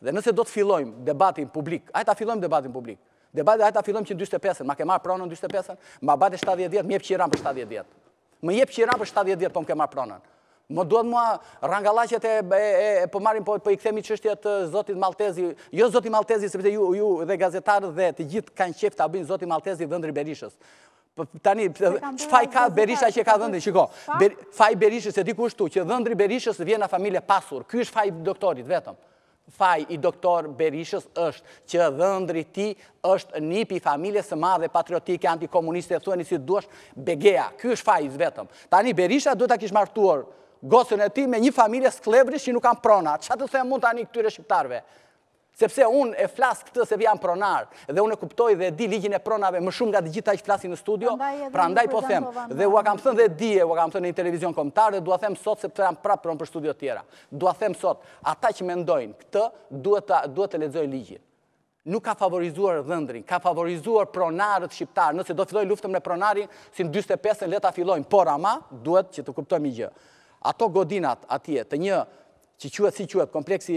Dhe nëse do të fillojmë debatin publik, ajta fillojmë debatin publik, debatin ajta fillojmë që në 25-ën, ma ke marë pronën në 25-ën, ma bat e 70 vjetë, më jep që i për 70 vjetë. Më jep që i për 70 vjetë, po më ke marë pronën. Më duhet mua rangalaqet e pëmarin, po, po, po i këthemi të zotit Maltezi, jo zotit Maltezi, sepse ju dhe gazetarët dhe të gjithë kanë qef të abinë zotit Maltezi dëndri Berishës. Po, tani, që faj ka Berisha që ka dëndri? Shiko, faj Berishës e di kushtu, që dhëndri Berishës vjena familje pasur, kjo është faj doktorit vetëm faj i doktor Berishës është që dhëndri ti është familje familjes madhe patriotike, antikomuniste, e thueni si duash begea. Ky është faj i zvetëm. Tani Berisha duhet a kishë martuar gosën e ti me një familje sklebri që nuk kam prona. Qa të se mund tani këtyre shqiptarve? sepse unë e flasë këtë se janë pronar, dhe unë e kuptoj dhe di ligjin e pronave më shumë nga të gjitha që flasin në studio, pra ndaj po them, dhe ua kam thënë dhe dije, ua kam thënë një televizion komtarë, dhe dua them sot se pëtë jam prapë pronë për studio tjera. Dua them sot, ata që mendojnë këtë, duhet të ledzoj ligjin. Nuk ka favorizuar dhëndrin, ka favorizuar pronarët shqiptarë, nëse do filloj luftëm në pronarin, si në 25 në leta fillojnë, por ama, duhet që të gjë. Ato godinat atje, të një që quet si quet, kompleksi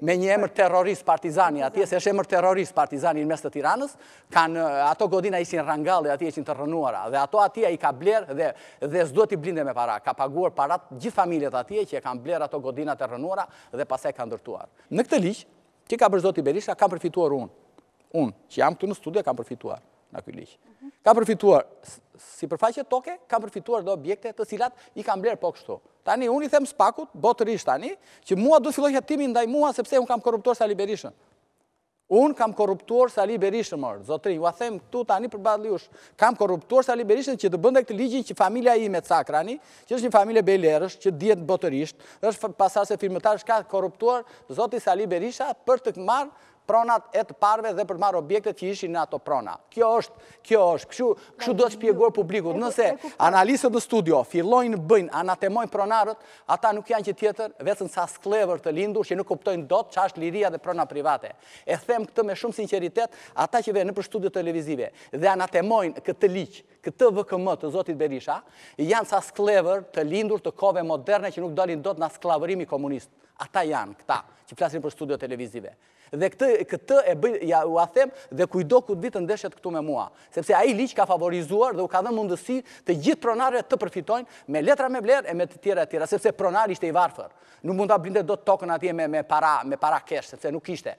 me një emër terrorist partizani, atje se është emër terrorist partizani në mes të tiranës, eh, ato godina ishin rangale, atje ishin të rënuara, dhe ato atje i ka bler dhe sdo t'i blinde me para, ka paguar parat gjithë familjet atje që e kanë bler ato godina të rënuara dhe pase ka ndërtuar. Në këtë liqë, që ka bërzot i Berisha, kam përfituar unë. Unë, që jam këtu në studia, kam përfituar në aku liqë. Ka përfituar, si përfaqe toke, ka përfituar dhe objekte të cilat i kam blerë po kështu. Tani, unë i them spakut, botë tani, që mua du të filohi ndaj mua, sepse unë kam korruptuar sali berishën. Unë kam korruptuar sali berishën, mërë, zotërin, ju a them këtu tani për badli ushë. Kam korruptuar sali berishën që të bënde këtë ligjin që familia i me cakrani, që është një familje bejlerës, që djetë botërisht, është pasar se firmetarës ka korruptuar zoti sali berisha për të këmarë pronat e të parve dhe për të marrë objekte që ishin në ato prona. Kjo është, kjo është, këshu do të shpjeguar publikut. Nëse analisët dhe studio, fillojnë bëjnë, anatemojnë pronarët, ata nuk janë që tjetër, vecën sa sklevër të lindur, që nuk kuptojnë do të ashtë liria dhe prona private. E them këtë me shumë sinceritet, ata që vejnë për studio televizive, dhe anatemojnë këtë liqë, këtë VKM të Zotit Berisha, janë sa sklever të lindur të kove moderne që nuk dalin do të nga sklaverimi komunist. Ata janë këta, që flasin për studio televizive. Dhe këtë e bëjë, ja u them, dhe kujdo këtë vitë ndeshet këtu me mua. Sepse a i liqë ka favorizuar dhe u ka dhe mundësi të gjithë pronarët të përfitojnë me letra me blerë e me të tjera tjera, sepse pronari ishte i varfër. Nuk mund të abrinde do të tokën atje me para kesh, sepse nuk ishte.